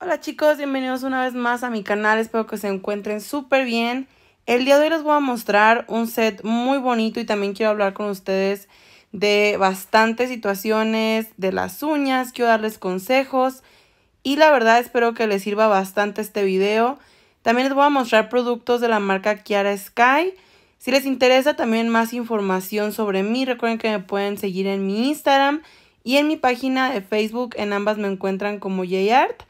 Hola chicos, bienvenidos una vez más a mi canal, espero que se encuentren súper bien. El día de hoy les voy a mostrar un set muy bonito y también quiero hablar con ustedes de bastantes situaciones, de las uñas, quiero darles consejos y la verdad espero que les sirva bastante este video. También les voy a mostrar productos de la marca Kiara Sky. Si les interesa también más información sobre mí, recuerden que me pueden seguir en mi Instagram y en mi página de Facebook. En ambas me encuentran como JArt.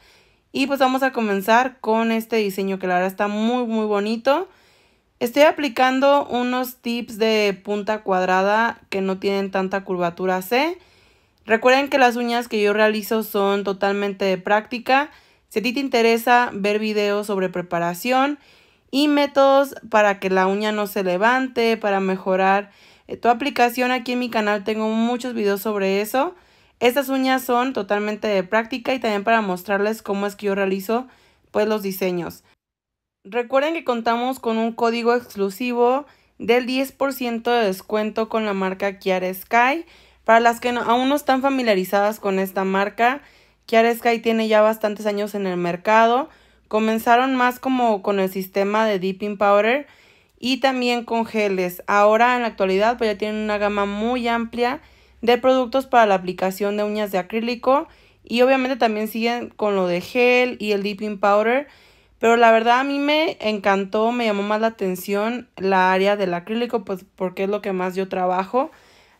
Y pues vamos a comenzar con este diseño que la verdad está muy muy bonito. Estoy aplicando unos tips de punta cuadrada que no tienen tanta curvatura C. Recuerden que las uñas que yo realizo son totalmente de práctica. Si a ti te interesa ver videos sobre preparación y métodos para que la uña no se levante, para mejorar eh, tu aplicación, aquí en mi canal tengo muchos videos sobre eso. Estas uñas son totalmente de práctica y también para mostrarles cómo es que yo realizo pues los diseños. Recuerden que contamos con un código exclusivo del 10% de descuento con la marca Kiara Sky. Para las que aún no están familiarizadas con esta marca, Kiara Sky tiene ya bastantes años en el mercado. Comenzaron más como con el sistema de dipping powder y también con geles. Ahora en la actualidad pues ya tienen una gama muy amplia de productos para la aplicación de uñas de acrílico y obviamente también siguen con lo de gel y el dipping powder. Pero la verdad a mí me encantó, me llamó más la atención la área del acrílico, pues porque es lo que más yo trabajo.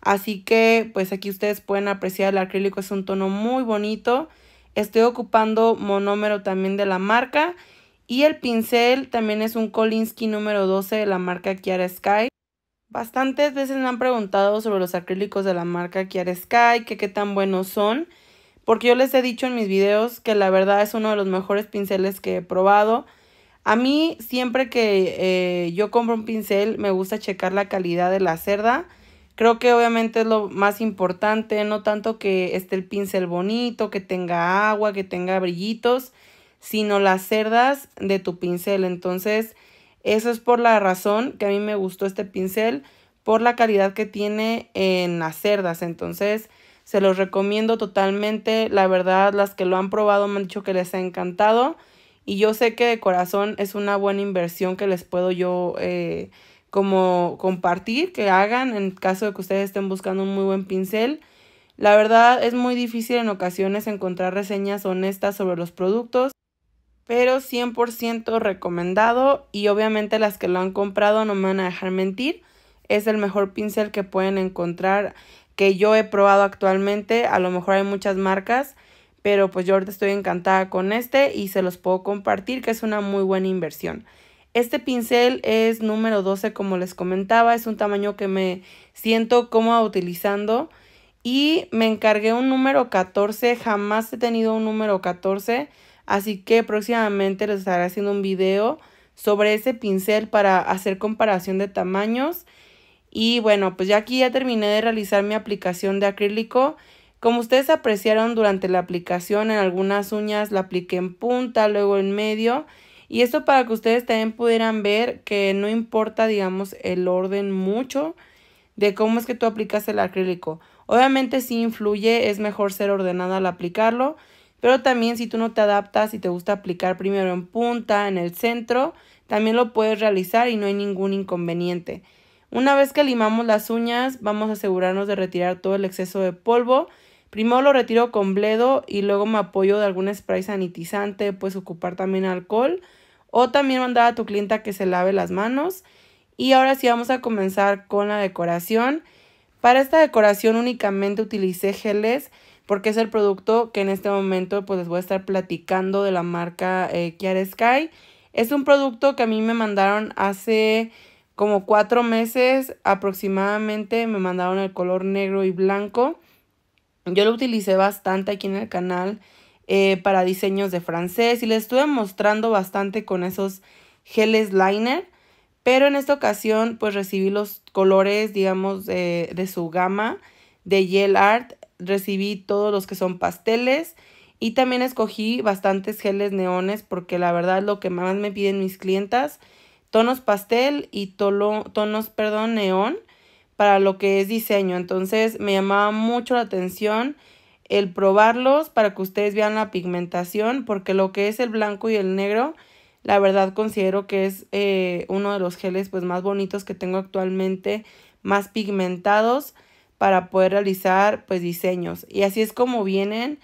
Así que pues aquí ustedes pueden apreciar el acrílico, es un tono muy bonito. Estoy ocupando monómero también de la marca. Y el pincel también es un Kolinsky número 12 de la marca Kiara Sky. Bastantes veces me han preguntado sobre los acrílicos de la marca Kiara Sky, que qué tan buenos son, porque yo les he dicho en mis videos que la verdad es uno de los mejores pinceles que he probado. A mí siempre que eh, yo compro un pincel me gusta checar la calidad de la cerda. Creo que obviamente es lo más importante, no tanto que esté el pincel bonito, que tenga agua, que tenga brillitos, sino las cerdas de tu pincel. Entonces, eso es por la razón que a mí me gustó este pincel, por la calidad que tiene en las cerdas. Entonces, se los recomiendo totalmente. La verdad, las que lo han probado me han dicho que les ha encantado. Y yo sé que de corazón es una buena inversión que les puedo yo eh, como compartir, que hagan en caso de que ustedes estén buscando un muy buen pincel. La verdad es muy difícil en ocasiones encontrar reseñas honestas sobre los productos pero 100% recomendado y obviamente las que lo han comprado no me van a dejar mentir. Es el mejor pincel que pueden encontrar que yo he probado actualmente. A lo mejor hay muchas marcas, pero pues yo ahorita estoy encantada con este y se los puedo compartir que es una muy buena inversión. Este pincel es número 12 como les comentaba, es un tamaño que me siento cómoda utilizando y me encargué un número 14, jamás he tenido un número 14 Así que próximamente les estaré haciendo un video sobre ese pincel para hacer comparación de tamaños. Y bueno, pues ya aquí ya terminé de realizar mi aplicación de acrílico. Como ustedes apreciaron durante la aplicación, en algunas uñas la apliqué en punta, luego en medio. Y esto para que ustedes también pudieran ver que no importa, digamos, el orden mucho de cómo es que tú aplicas el acrílico. Obviamente si influye, es mejor ser ordenada al aplicarlo, pero también si tú no te adaptas y te gusta aplicar primero en punta, en el centro, también lo puedes realizar y no hay ningún inconveniente. Una vez que limamos las uñas, vamos a asegurarnos de retirar todo el exceso de polvo. Primero lo retiro con bledo y luego me apoyo de algún spray sanitizante, puedes ocupar también alcohol o también mandar a tu clienta que se lave las manos. Y ahora sí vamos a comenzar con la decoración. Para esta decoración únicamente utilicé geles porque es el producto que en este momento pues les voy a estar platicando de la marca eh, Kiara Sky. Es un producto que a mí me mandaron hace como cuatro meses aproximadamente, me mandaron el color negro y blanco. Yo lo utilicé bastante aquí en el canal eh, para diseños de francés y les estuve mostrando bastante con esos geles liner. Pero en esta ocasión pues recibí los colores digamos de, de su gama de gel art recibí todos los que son pasteles y también escogí bastantes geles neones porque la verdad lo que más me piden mis clientas, tonos pastel y tonos, perdón, neón para lo que es diseño. Entonces me llamaba mucho la atención el probarlos para que ustedes vean la pigmentación porque lo que es el blanco y el negro, la verdad considero que es eh, uno de los geles pues más bonitos que tengo actualmente, más pigmentados para poder realizar pues diseños. Y así es como vienen.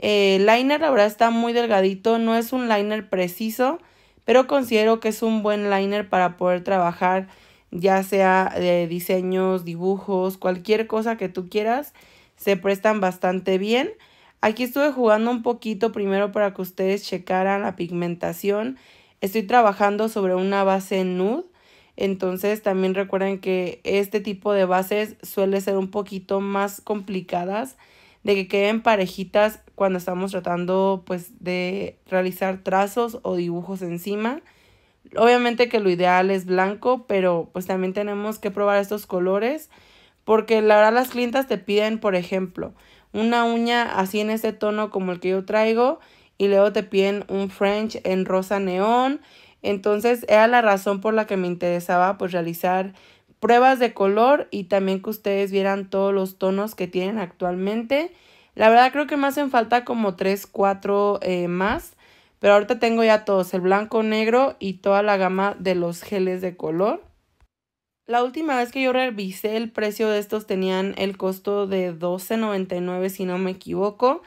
Eh, el liner la verdad está muy delgadito, no es un liner preciso, pero considero que es un buen liner para poder trabajar ya sea de diseños, dibujos, cualquier cosa que tú quieras, se prestan bastante bien. Aquí estuve jugando un poquito primero para que ustedes checaran la pigmentación. Estoy trabajando sobre una base nude entonces también recuerden que este tipo de bases suele ser un poquito más complicadas de que queden parejitas cuando estamos tratando pues de realizar trazos o dibujos encima. Obviamente que lo ideal es blanco, pero pues también tenemos que probar estos colores porque la verdad las clientas te piden, por ejemplo, una uña así en este tono como el que yo traigo y luego te piden un French en rosa neón entonces era la razón por la que me interesaba pues realizar pruebas de color y también que ustedes vieran todos los tonos que tienen actualmente. La verdad creo que me hacen falta como 3, 4 eh, más, pero ahorita tengo ya todos, el blanco, negro y toda la gama de los geles de color. La última vez que yo revisé el precio de estos tenían el costo de $12.99 si no me equivoco.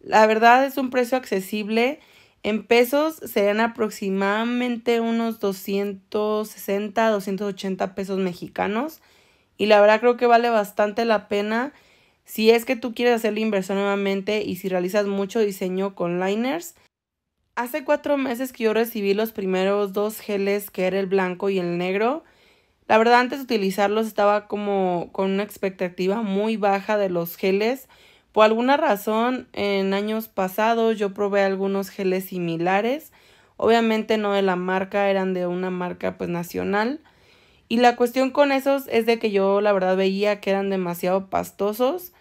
La verdad es un precio accesible. En pesos serían aproximadamente unos 260, 280 pesos mexicanos. Y la verdad creo que vale bastante la pena si es que tú quieres hacer la inversión nuevamente y si realizas mucho diseño con liners. Hace cuatro meses que yo recibí los primeros dos geles que era el blanco y el negro. La verdad antes de utilizarlos estaba como con una expectativa muy baja de los geles por alguna razón, en años pasados yo probé algunos geles similares. Obviamente no de la marca, eran de una marca pues nacional. Y la cuestión con esos es de que yo la verdad veía que eran demasiado pastosos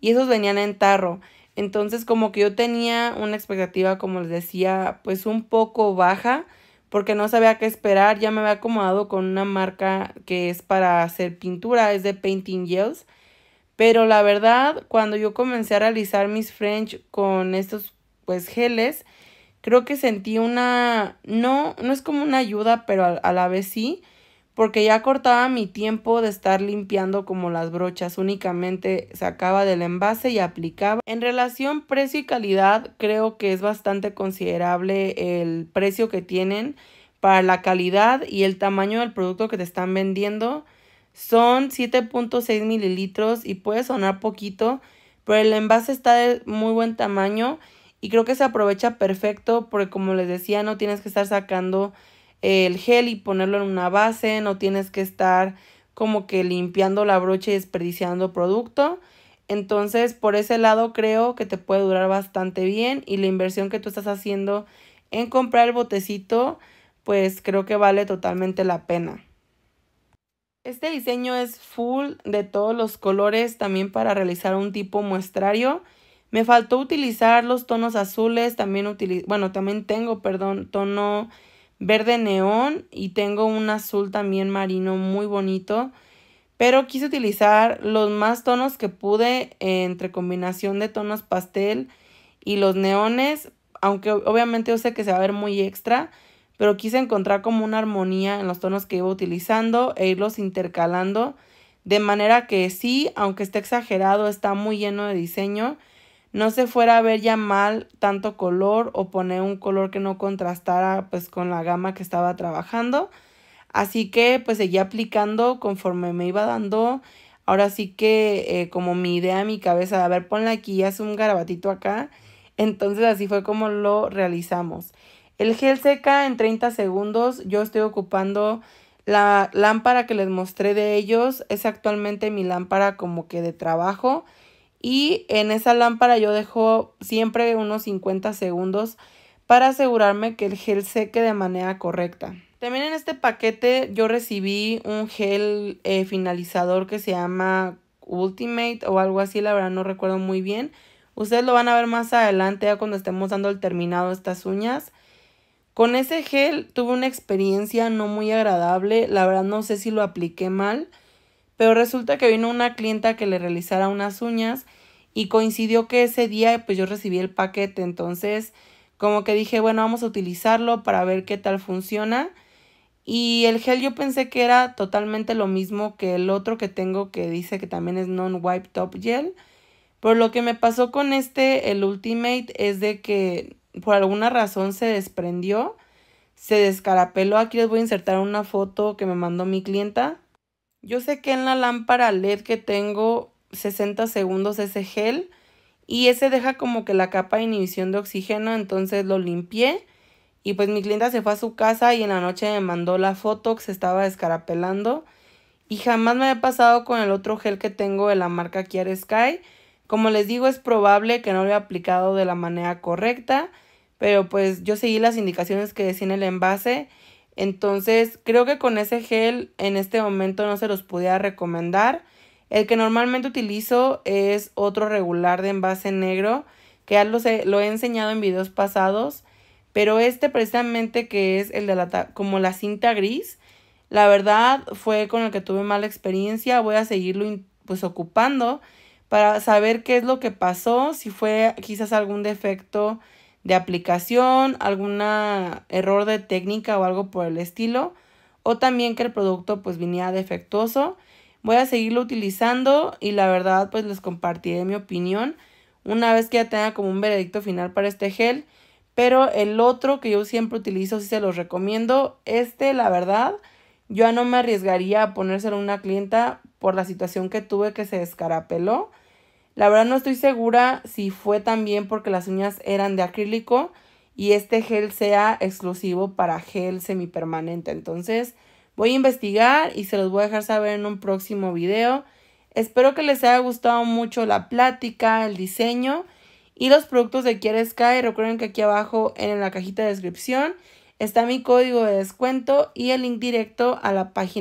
y esos venían en tarro. Entonces como que yo tenía una expectativa, como les decía, pues un poco baja porque no sabía qué esperar. Ya me había acomodado con una marca que es para hacer pintura, es de Painting Gels pero la verdad, cuando yo comencé a realizar mis French con estos pues geles, creo que sentí una, no, no es como una ayuda, pero a, la vez sí, porque ya cortaba mi tiempo de estar limpiando como las brochas, únicamente sacaba del envase y aplicaba. En relación precio y calidad, creo que es bastante considerable el precio que tienen para la calidad y el tamaño del producto que te están vendiendo. Son 7.6 mililitros y puede sonar poquito, pero el envase está de muy buen tamaño y creo que se aprovecha perfecto porque como les decía no tienes que estar sacando eh, el gel y ponerlo en una base, no tienes que estar como que limpiando la brocha y desperdiciando producto. Entonces, por ese lado creo que te puede durar bastante bien y la inversión que tú estás haciendo en comprar el botecito, pues creo que vale totalmente la pena. Este diseño es full de todos los colores también para realizar un tipo muestrario. Me faltó utilizar los tonos azules, también bueno, también tengo, perdón, tono verde neón y tengo un azul también marino muy bonito. Pero quise utilizar los más tonos que pude entre combinación de tonos pastel y los neones, aunque obviamente yo sé que se va a ver muy extra, pero quise encontrar como una armonía en los tonos que iba utilizando e irlos intercalando de manera que sí, aunque esté exagerado, está muy lleno de diseño, no se fuera a ver ya mal tanto color o poner un color que no contrastara pues con la gama que estaba trabajando. Así que pues seguí aplicando conforme me iba dando. Ahora sí que eh, como mi idea en mi cabeza a ver ponle aquí, haz un garabatito acá. Entonces así fue como lo realizamos. El gel seca en 30 segundos. Yo estoy ocupando la lámpara que les mostré de ellos. Es actualmente mi lámpara como que de trabajo. Y en esa lámpara yo dejo siempre unos 50 segundos para asegurarme que el gel seque de manera correcta. También en este paquete yo recibí un gel eh, finalizador que se llama Ultimate o algo así, la verdad no recuerdo muy bien. Ustedes lo van a ver más adelante ya cuando estemos dando el terminado estas uñas. Con ese gel tuve una experiencia no muy agradable, la verdad no sé si lo apliqué mal, pero resulta que vino una clienta que le realizara unas uñas y coincidió que ese día pues yo recibí el paquete, entonces como que dije, bueno, vamos a utilizarlo para ver qué tal funciona. Y el gel yo pensé que era totalmente lo mismo que el otro que tengo que dice que también es non-wipe top gel. Pero lo que me pasó con este, el Ultimate, es de que por alguna razón se desprendió, se descarapeló. Aquí les voy a insertar una foto que me mandó mi clienta. Yo sé que en la lámpara LED que tengo 60 segundos ese gel y ese deja como que la capa de inhibición de oxígeno, entonces lo limpié y pues mi clienta se fue a su casa y en la noche me mandó la foto que se estaba descarapelando y jamás me había pasado con el otro gel que tengo de la marca Kiara Sky como les digo, es probable que no lo haya aplicado de la manera correcta, pero pues yo seguí las indicaciones que decía en el envase. Entonces, creo que con ese gel en este momento no se los pudiera recomendar. El que normalmente utilizo es otro regular de envase negro, que ya lo, he enseñado en videos pasados, pero este precisamente que es el de la como la cinta gris, la verdad fue con el que tuve mala experiencia, voy a seguirlo pues ocupando para saber qué es lo que pasó, si fue quizás algún defecto de aplicación, algún error de técnica o algo por el estilo, o también que el producto pues viniera defectuoso. Voy a seguirlo utilizando y la verdad pues les compartiré mi opinión una vez que ya tenga como un veredicto final para este gel. Pero el otro que yo siempre utilizo, si se los recomiendo, este la verdad yo no me arriesgaría a ponérselo a una clienta por la situación que tuve que se descarapeló. La verdad no estoy segura si fue también porque las uñas eran de acrílico y este gel sea exclusivo para gel semipermanente. Entonces voy a investigar y se los voy a dejar saber en un próximo video. Espero que les haya gustado mucho la plática, el diseño y los productos de Quieres Sky. Recuerden que aquí abajo en la cajita de descripción está mi código de descuento y el link directo a la página.